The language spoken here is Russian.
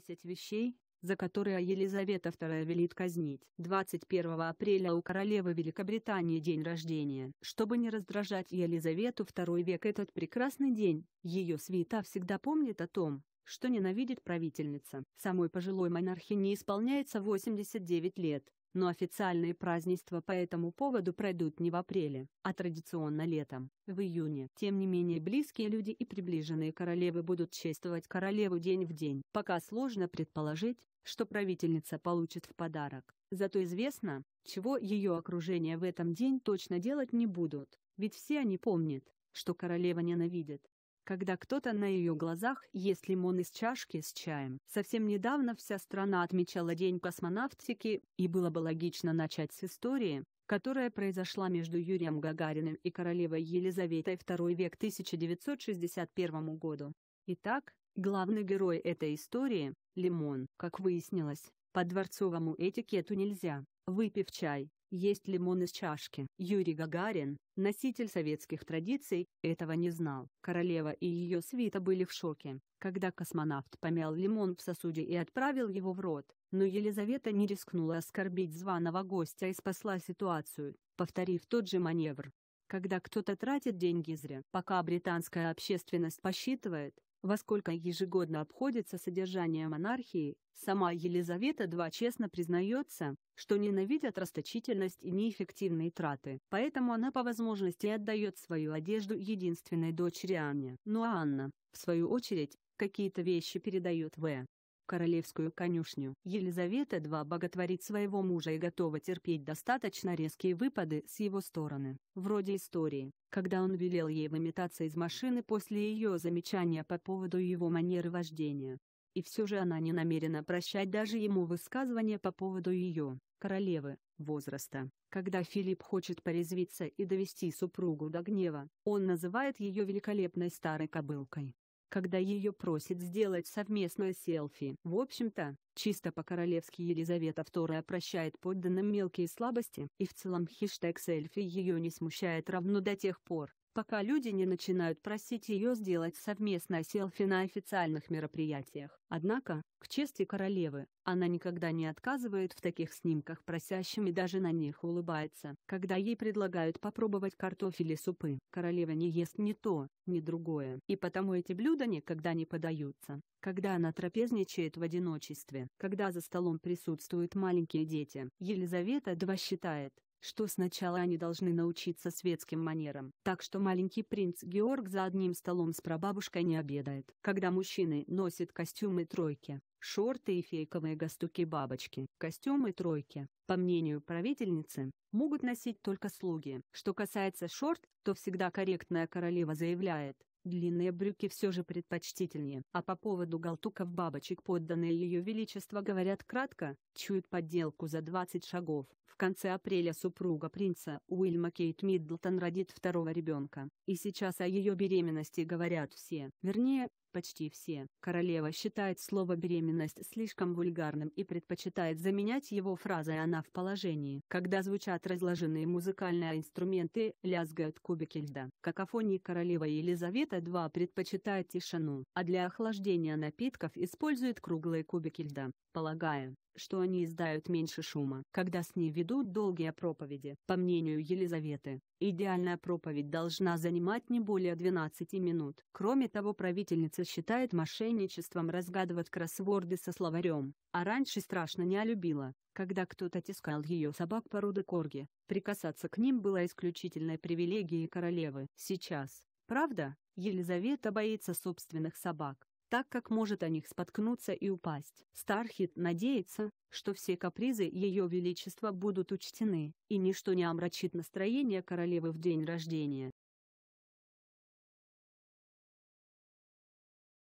10 вещей, за которые Елизавета II велит казнить. 21 апреля у королевы Великобритании день рождения. Чтобы не раздражать Елизавету II век этот прекрасный день, ее свита всегда помнит о том, что ненавидит правительница. Самой пожилой монархине исполняется 89 лет но официальные празднества по этому поводу пройдут не в апреле, а традиционно летом, в июне. Тем не менее близкие люди и приближенные королевы будут чествовать королеву день в день. Пока сложно предположить, что правительница получит в подарок, зато известно, чего ее окружение в этом день точно делать не будут, ведь все они помнят, что королева ненавидит, когда кто-то на ее глазах ест лимон из чашки с чаем. Совсем недавно вся страна отмечала День космонавтики, и было бы логично начать с истории, которая произошла между Юрием Гагариным и королевой Елизаветой II век 1961 году. Итак, главный герой этой истории – лимон. Как выяснилось, по дворцовому этикету нельзя, выпив чай, есть лимон из чашки. Юрий Гагарин, носитель советских традиций, этого не знал. Королева и ее свита были в шоке, когда космонавт помял лимон в сосуде и отправил его в рот, но Елизавета не рискнула оскорбить званого гостя и спасла ситуацию, повторив тот же маневр. Когда кто-то тратит деньги зря, пока британская общественность посчитывает, во сколько ежегодно обходится содержание монархии, сама Елизавета II честно признается, что ненавидят расточительность и неэффективные траты, поэтому она по возможности отдает свою одежду единственной дочери Анне. Но Анна, в свою очередь, какие-то вещи передает В королевскую конюшню. Елизавета II боготворит своего мужа и готова терпеть достаточно резкие выпады с его стороны, вроде истории, когда он велел ей выметаться из машины после ее замечания по поводу его манеры вождения. И все же она не намерена прощать даже ему высказывания по поводу ее, королевы, возраста. Когда Филипп хочет порезвиться и довести супругу до гнева, он называет ее великолепной старой кобылкой когда ее просит сделать совместное селфи. В общем-то, чисто по-королевски Елизавета II прощает подданным мелкие слабости и в целом хештег селфи ее не смущает равно до тех пор, пока люди не начинают просить ее сделать совместное селфи на официальных мероприятиях. Однако, к чести королевы, она никогда не отказывает в таких снимках просящим и даже на них улыбается. Когда ей предлагают попробовать картофель и супы, королева не ест ни то, ни другое. И потому эти блюда никогда не подаются. Когда она трапезничает в одиночестве, когда за столом присутствуют маленькие дети, Елизавета II считает, что сначала они должны научиться светским манерам. Так что маленький принц Георг за одним столом с прабабушкой не обедает. Когда мужчины носят костюмы тройки, шорты и фейковые галстуки-бабочки, костюмы тройки, по мнению правительницы, могут носить только слуги. Что касается шорт, то всегда корректная королева заявляет, Длинные брюки все же предпочтительнее. А по поводу галстуков бабочек подданные ее величество говорят кратко, чуют подделку за 20 шагов. В конце апреля супруга принца Уильма Кейт Миддлтон родит второго ребенка, и сейчас о ее беременности говорят все. Вернее, почти все. Королева считает слово «беременность» слишком вульгарным и предпочитает заменять его фразой «она в положении». Когда звучат разложенные музыкальные инструменты, лязгают кубики льда. Какофонии королева Елизавета II предпочитает тишину, а для охлаждения напитков использует круглые кубики льда, полагая, что они издают меньше шума. Когда с ней ведут долгие проповеди, по мнению Елизаветы, идеальная проповедь должна занимать не более 12 минут. Кроме того правительница считает мошенничеством разгадывать кроссворды со словарем, а раньше страшно не любила, когда кто-то тискал ее собак породы корги, прикасаться к ним было исключительной привилегией королевы. Сейчас, правда, Елизавета боится собственных собак, так как может о них споткнуться и упасть. Стархит надеется, что все капризы Ее Величества будут учтены, и ничто не омрачит настроение королевы в день рождения.